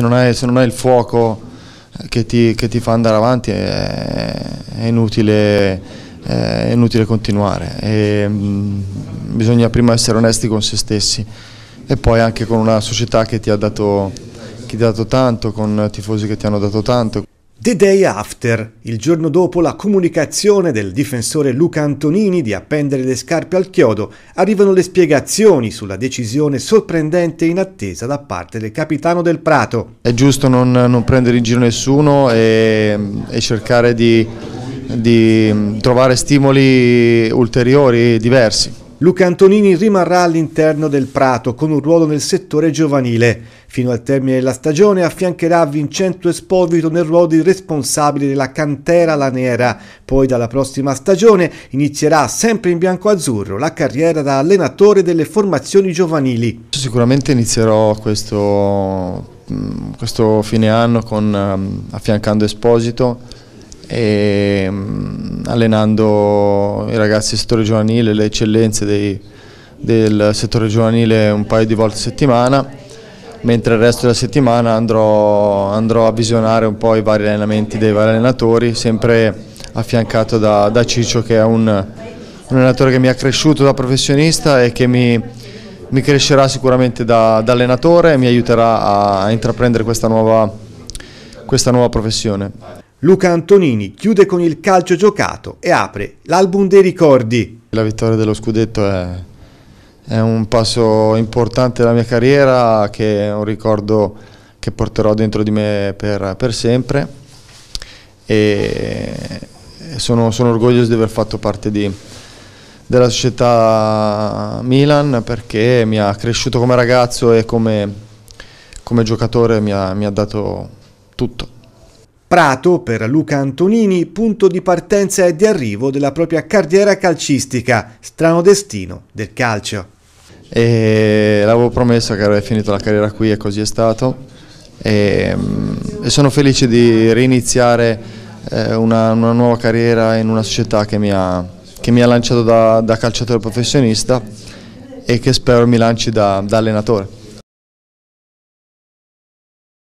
se non hai, se non hai il fuoco eh, che ti, che ti, fa andare avanti è, è, inutile, eh, è inutile, continuare. E, mh, mm, bisogna prima essere onesti con se stessi e poi anche con una società che ti ha dato, che ti ha dato tanto, con tifosi che ti hanno dato tanto. The day after, il giorno dopo la comunicazione del difensore Luca Antonini di appendere le scarpe al chiodo, arrivano le spiegazioni sulla decisione sorprendente e inattesa da parte del capitano del Prato. È giusto non, non prendere in giro nessuno e, e cercare di, di mm, trovare stimoli ulteriori diversi. Luca Antonini rimarrà all'interno del Prato con un ruolo nel settore giovanile. Fino al termine della stagione affiancherà Vincenzo Espovito nel ruolo di responsabile della cantera La Nera. Poi dalla prossima stagione inizierà sempre in bianco-azzurro la carriera da allenatore delle formazioni giovanili. Sicuramente inizierò questo, mm, questo fine anno con, ehm, affiancando Esposito e, mm, allenando i ragazzi del settore giovanile, le eccellenze dei, del settore giovanile un paio di volte a settimana, mentre il resto della settimana andrò, andrò a visionare un po' i vari allenamenti dei vari allenatori, sempre affiancato da, da Ciccio che è un, un, allenatore che mi ha cresciuto da professionista e che mi, mi crescerà sicuramente da, da, allenatore e mi aiuterà a, a intraprendere questa nuova, questa nuova professione. Luca Antonini chiude con il calcio giocato e apre l'album dei ricordi. La vittoria dello scudetto è, è un passo importante della mia carriera che è un ricordo che porterò dentro di me per, per sempre e sono, sono, orgoglioso di aver fatto parte di, della società Milan perché mi ha cresciuto come ragazzo e come, come giocatore mi ha, mi ha dato tutto. Prato, per Luca Antonini, punto di partenza e di arrivo della propria carriera calcistica, strano destino del calcio. E l'avevo promesso che avrei finito la carriera qui e così è stato. E, mm, e sono felice di riniziare eh, una, una, nuova carriera in una società che mi ha, che mi ha lanciato da, da, calciatore professionista e che spero mi lanci da, da allenatore.